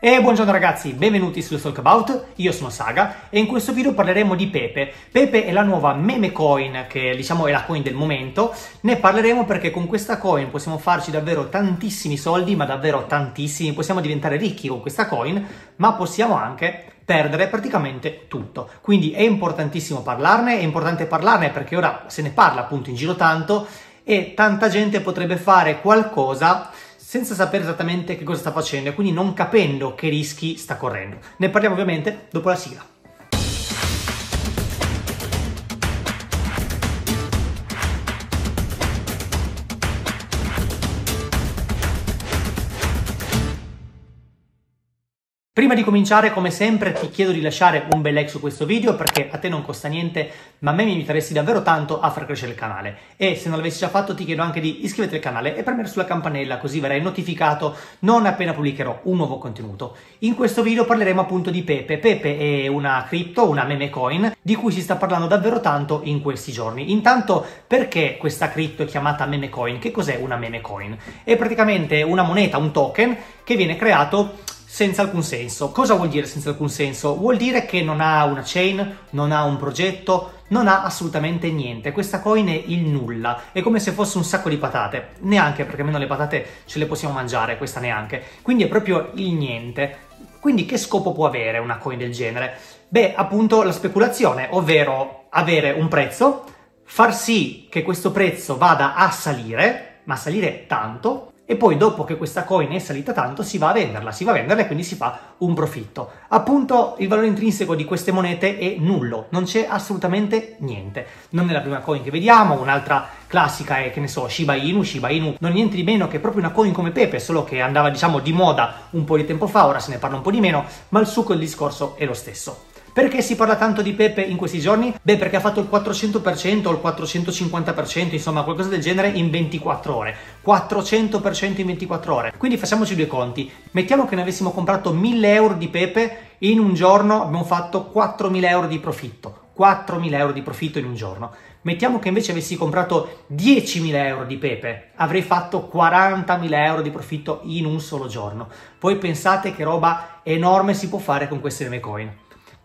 E buongiorno ragazzi, benvenuti su Talk About, io sono Saga e in questo video parleremo di Pepe. Pepe è la nuova meme coin che diciamo è la coin del momento, ne parleremo perché con questa coin possiamo farci davvero tantissimi soldi, ma davvero tantissimi, possiamo diventare ricchi con questa coin, ma possiamo anche perdere praticamente tutto. Quindi è importantissimo parlarne, è importante parlarne perché ora se ne parla appunto in giro tanto e tanta gente potrebbe fare qualcosa senza sapere esattamente che cosa sta facendo e quindi non capendo che rischi sta correndo. Ne parliamo ovviamente dopo la sigla. Prima di cominciare, come sempre, ti chiedo di lasciare un bel like su questo video perché a te non costa niente, ma a me mi aiuteresti davvero tanto a far crescere il canale. E se non l'avessi già fatto, ti chiedo anche di iscriverti al canale e premere sulla campanella, così verrai notificato non appena pubblicherò un nuovo contenuto. In questo video parleremo appunto di Pepe. Pepe è una cripto, una meme coin, di cui si sta parlando davvero tanto in questi giorni. Intanto, perché questa cripto è chiamata meme coin? Che cos'è una meme coin? È praticamente una moneta, un token che viene creato senza alcun senso. Cosa vuol dire senza alcun senso? Vuol dire che non ha una chain, non ha un progetto, non ha assolutamente niente. Questa coin è il nulla, è come se fosse un sacco di patate, neanche perché almeno le patate ce le possiamo mangiare, questa neanche. Quindi è proprio il niente. Quindi che scopo può avere una coin del genere? Beh, appunto la speculazione, ovvero avere un prezzo, far sì che questo prezzo vada a salire, ma salire tanto, e poi dopo che questa coin è salita tanto si va a venderla, si va a venderla e quindi si fa un profitto. Appunto il valore intrinseco di queste monete è nullo, non c'è assolutamente niente. Non è la prima coin che vediamo, un'altra classica è che ne so Shiba Inu, Shiba Inu non è niente di meno che proprio una coin come Pepe, solo che andava diciamo di moda un po' di tempo fa, ora se ne parla un po' di meno, ma il succo del discorso è lo stesso. Perché si parla tanto di Pepe in questi giorni? Beh, perché ha fatto il 400% o il 450%, insomma, qualcosa del genere in 24 ore. 400% in 24 ore. Quindi facciamoci due conti. Mettiamo che ne avessimo comprato 1000 euro di Pepe, in un giorno abbiamo fatto 4000 euro di profitto. 4.000 euro di profitto in un giorno. Mettiamo che invece avessi comprato 10.000 euro di pepe, avrei fatto 40.000 euro di profitto in un solo giorno. Voi pensate che roba enorme si può fare con queste meme coin.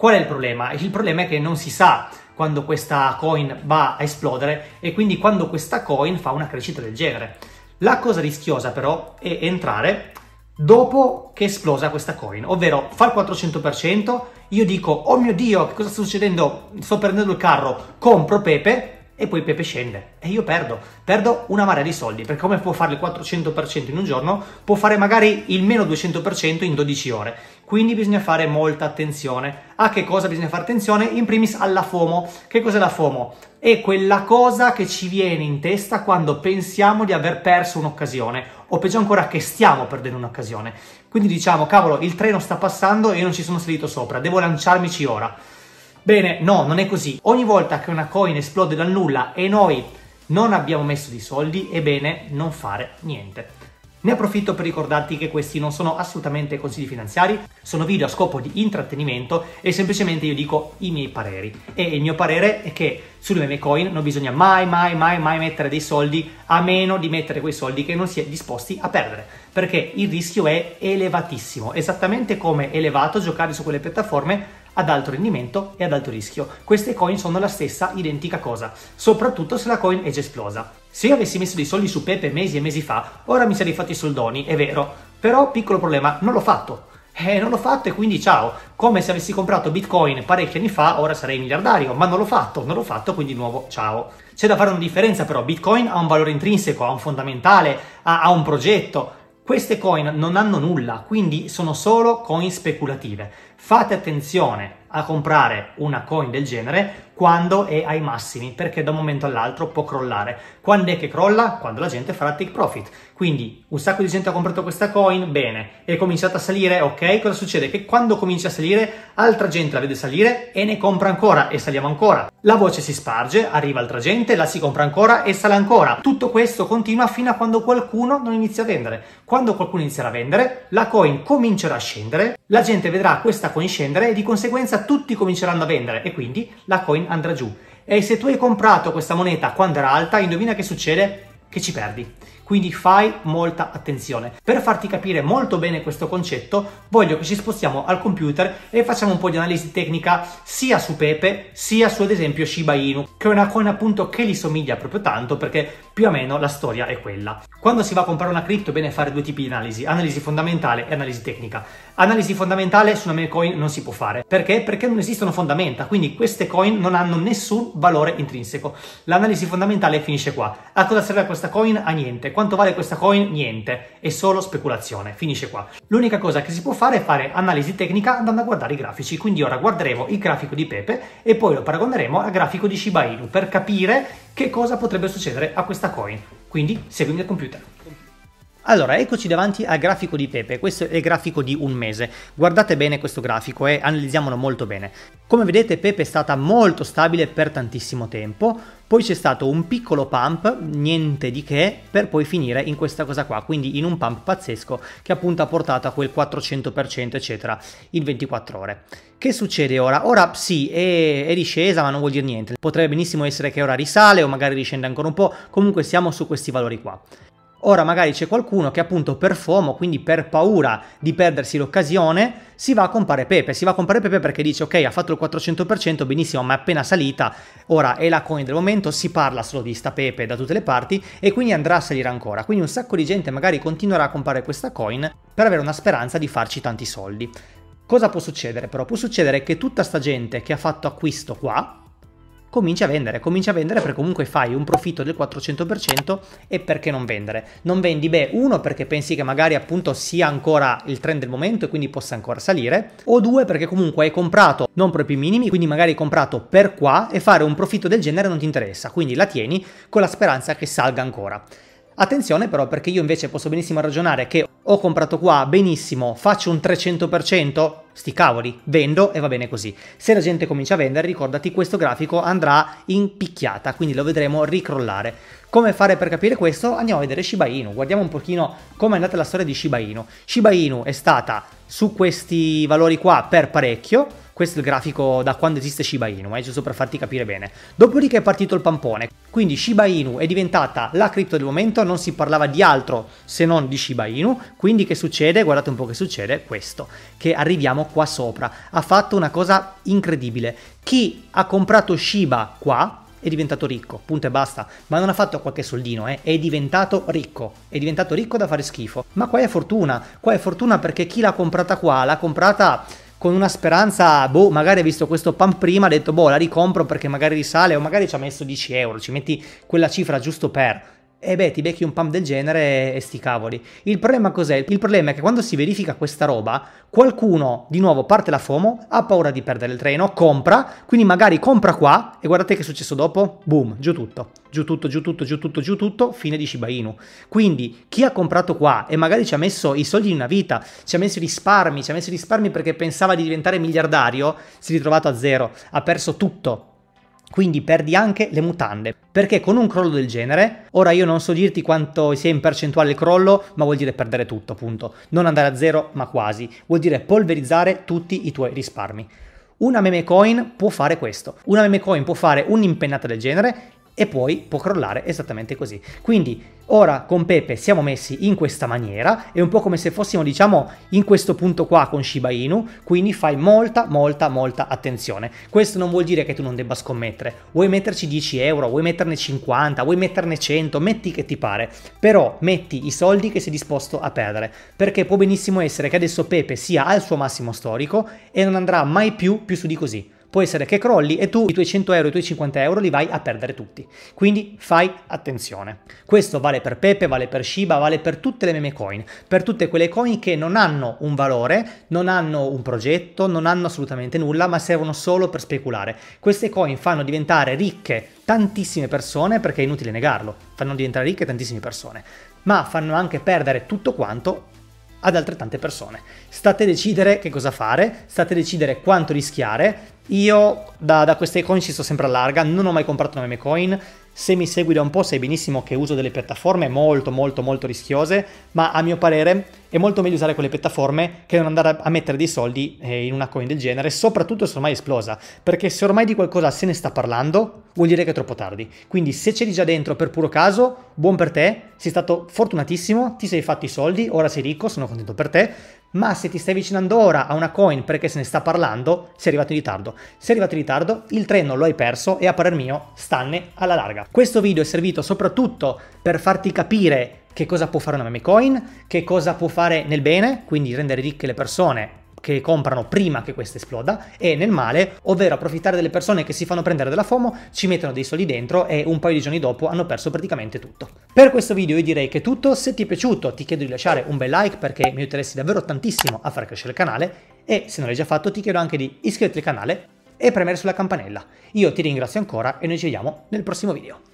Qual è il problema? Il problema è che non si sa quando questa coin va a esplodere e quindi quando questa coin fa una crescita del genere. La cosa rischiosa però è entrare dopo che esplosa questa coin, ovvero fa il 400%, io dico oh mio dio che cosa sta succedendo, sto prendendo il carro, compro Pepe, e poi Pepe scende e io perdo, perdo una marea di soldi perché come può fare il 400% in un giorno può fare magari il meno 200% in 12 ore quindi bisogna fare molta attenzione a che cosa bisogna fare attenzione in primis alla FOMO che cos'è la FOMO? è quella cosa che ci viene in testa quando pensiamo di aver perso un'occasione o peggio ancora che stiamo perdendo un'occasione quindi diciamo cavolo il treno sta passando e io non ci sono salito sopra devo lanciarmici ora Bene, no, non è così. Ogni volta che una coin esplode dal nulla e noi non abbiamo messo di soldi, ebbene non fare niente. Ne approfitto per ricordarti che questi non sono assolutamente consigli finanziari, sono video a scopo di intrattenimento e semplicemente io dico i miei pareri. E il mio parere è che sulle meme coin non bisogna mai, mai, mai, mai mettere dei soldi a meno di mettere quei soldi che non si è disposti a perdere, perché il rischio è elevatissimo, esattamente come elevato giocare su quelle piattaforme ad alto rendimento e ad alto rischio. Queste coin sono la stessa identica cosa, soprattutto se la coin è già esplosa. Se io avessi messo dei soldi su Pepe mesi e mesi fa, ora mi sarei fatti i soldoni, è vero, però piccolo problema, non l'ho fatto. Eh, non l'ho fatto e quindi ciao, come se avessi comprato Bitcoin parecchi anni fa, ora sarei miliardario, ma non l'ho fatto, non l'ho fatto, quindi nuovo ciao. C'è da fare una differenza però, Bitcoin ha un valore intrinseco, ha un fondamentale, ha, ha un progetto, queste coin non hanno nulla, quindi sono solo coin speculative. Fate attenzione, a comprare una coin del genere quando è ai massimi, perché da un momento all'altro può crollare. Quando è che crolla? Quando la gente farà take profit. Quindi un sacco di gente ha comprato questa coin, bene, è cominciata a salire, ok? Cosa succede? Che quando comincia a salire, altra gente la vede salire e ne compra ancora e saliamo ancora. La voce si sparge, arriva altra gente, la si compra ancora e sale ancora. Tutto questo continua fino a quando qualcuno non inizia a vendere. Quando qualcuno inizierà a vendere, la coin comincerà a scendere la gente vedrà questa coin scendere e di conseguenza tutti cominceranno a vendere e quindi la coin andrà giù. E se tu hai comprato questa moneta quando era alta, indovina che succede? Che ci perdi quindi fai molta attenzione. Per farti capire molto bene questo concetto, voglio che ci spostiamo al computer e facciamo un po' di analisi tecnica sia su Pepe, sia su ad esempio Shiba Inu, che è una coin appunto che gli somiglia proprio tanto perché più o meno la storia è quella. Quando si va a comprare una cripto è bene fare due tipi di analisi, analisi fondamentale e analisi tecnica. Analisi fondamentale su una meme coin non si può fare, perché? Perché non esistono fondamenta, quindi queste coin non hanno nessun valore intrinseco. L'analisi fondamentale finisce qua. A cosa serve questa coin? A niente quanto vale questa coin? Niente, è solo speculazione, finisce qua. L'unica cosa che si può fare è fare analisi tecnica andando a guardare i grafici, quindi ora guarderemo il grafico di Pepe e poi lo paragoneremo al grafico di Shiba Inu per capire che cosa potrebbe succedere a questa coin. Quindi seguimi il computer. Allora, eccoci davanti al grafico di Pepe, questo è il grafico di un mese. Guardate bene questo grafico e eh, analizziamolo molto bene. Come vedete Pepe è stata molto stabile per tantissimo tempo, poi c'è stato un piccolo pump, niente di che, per poi finire in questa cosa qua, quindi in un pump pazzesco che appunto ha portato a quel 400% eccetera in 24 ore. Che succede ora? Ora sì, è, è discesa ma non vuol dire niente, potrebbe benissimo essere che ora risale o magari riscende ancora un po', comunque siamo su questi valori qua. Ora magari c'è qualcuno che appunto per FOMO, quindi per paura di perdersi l'occasione, si va a comprare Pepe, si va a comprare Pepe perché dice ok ha fatto il 400% benissimo ma è appena salita, ora è la coin del momento, si parla solo di sta Pepe da tutte le parti e quindi andrà a salire ancora, quindi un sacco di gente magari continuerà a comprare questa coin per avere una speranza di farci tanti soldi. Cosa può succedere però? Può succedere che tutta sta gente che ha fatto acquisto qua, cominci a vendere, cominci a vendere perché comunque fai un profitto del 400% e perché non vendere? Non vendi, beh, uno perché pensi che magari appunto sia ancora il trend del momento e quindi possa ancora salire, o due perché comunque hai comprato non proprio i minimi, quindi magari hai comprato per qua e fare un profitto del genere non ti interessa, quindi la tieni con la speranza che salga ancora. Attenzione però perché io invece posso benissimo ragionare che ho comprato qua, benissimo, faccio un 300%, sti cavoli, vendo e va bene così. Se la gente comincia a vendere, ricordati questo grafico andrà in picchiata, quindi lo vedremo ricrollare. Come fare per capire questo? Andiamo a vedere Shiba Inu, guardiamo un pochino come è andata la storia di Shiba Inu. Shiba Inu è stata su questi valori qua per parecchio, questo è il grafico da quando esiste Shiba Inu, ma è giusto per farti capire bene. Dopodiché è partito il pampone, quindi Shiba Inu è diventata la cripto del momento, non si parlava di altro se non di Shiba Inu, quindi che succede? Guardate un po' che succede, questo, che arriviamo qua sopra. Ha fatto una cosa incredibile. Chi ha comprato Shiba qua, è diventato ricco, punto e basta. Ma non ha fatto qualche soldino, eh? è diventato ricco. È diventato ricco da fare schifo. Ma qua è fortuna, qua è fortuna perché chi l'ha comprata qua l'ha comprata con una speranza, boh, magari ha visto questo pan prima, ha detto, boh, la ricompro perché magari risale o magari ci ha messo 10 euro, ci metti quella cifra giusto per e beh, ti becchi un pump del genere e sti cavoli. Il problema cos'è? Il problema è che quando si verifica questa roba, qualcuno di nuovo parte la FOMO, ha paura di perdere il treno, compra, quindi magari compra qua e guardate che è successo dopo, boom, giù tutto, giù tutto, giù tutto, giù tutto, giù tutto, fine di Shiba Inu. Quindi chi ha comprato qua e magari ci ha messo i soldi in una vita, ci ha messo i risparmi, ci ha messo i risparmi perché pensava di diventare miliardario, si è ritrovato a zero, ha perso tutto quindi perdi anche le mutande. Perché con un crollo del genere, ora io non so dirti quanto sia in percentuale il crollo, ma vuol dire perdere tutto, appunto. Non andare a zero, ma quasi. Vuol dire polverizzare tutti i tuoi risparmi. Una meme coin può fare questo. Una meme coin può fare un'impennata del genere e poi può crollare esattamente così. Quindi ora con Pepe siamo messi in questa maniera, è un po' come se fossimo diciamo in questo punto qua con Shiba Inu, quindi fai molta molta molta attenzione. Questo non vuol dire che tu non debba scommettere, vuoi metterci 10 euro, vuoi metterne 50, vuoi metterne 100, metti che ti pare, però metti i soldi che sei disposto a perdere, perché può benissimo essere che adesso Pepe sia al suo massimo storico e non andrà mai più più su di così può essere che crolli e tu i tuoi 100 euro, i tuoi 50 euro li vai a perdere tutti. Quindi fai attenzione. Questo vale per Pepe, vale per Shiba, vale per tutte le meme coin, per tutte quelle coin che non hanno un valore, non hanno un progetto, non hanno assolutamente nulla, ma servono solo per speculare. Queste coin fanno diventare ricche tantissime persone, perché è inutile negarlo, fanno diventare ricche tantissime persone, ma fanno anche perdere tutto quanto ad altrettante persone. State a decidere che cosa fare, state a decidere quanto rischiare. Io da, da queste coin ci sto sempre a larga, non ho mai comprato una meme coin, se mi segui da un po' sai benissimo che uso delle piattaforme molto molto molto rischiose, ma a mio parere è molto meglio usare quelle piattaforme che non andare a mettere dei soldi eh, in una coin del genere, soprattutto se ormai è esplosa, perché se ormai di qualcosa se ne sta parlando vuol dire che è troppo tardi. Quindi se c'eri già dentro per puro caso, buon per te, sei stato fortunatissimo, ti sei fatti i soldi, ora sei ricco, sono contento per te, ma se ti stai avvicinando ora a una coin perché se ne sta parlando, sei arrivato in ritardo. Sei arrivato in ritardo, il treno lo hai perso e a parer mio stanne alla larga. Questo video è servito soprattutto per farti capire che cosa può fare una meme coin, che cosa può fare nel bene, quindi rendere ricche le persone che comprano prima che questa esploda e nel male, ovvero approfittare delle persone che si fanno prendere della FOMO, ci mettono dei soldi dentro e un paio di giorni dopo hanno perso praticamente tutto. Per questo video io direi che è tutto, se ti è piaciuto ti chiedo di lasciare un bel like perché mi aiuteresti davvero tantissimo a far crescere il canale e se non l'hai già fatto ti chiedo anche di iscriverti al canale e premere sulla campanella. Io ti ringrazio ancora e noi ci vediamo nel prossimo video.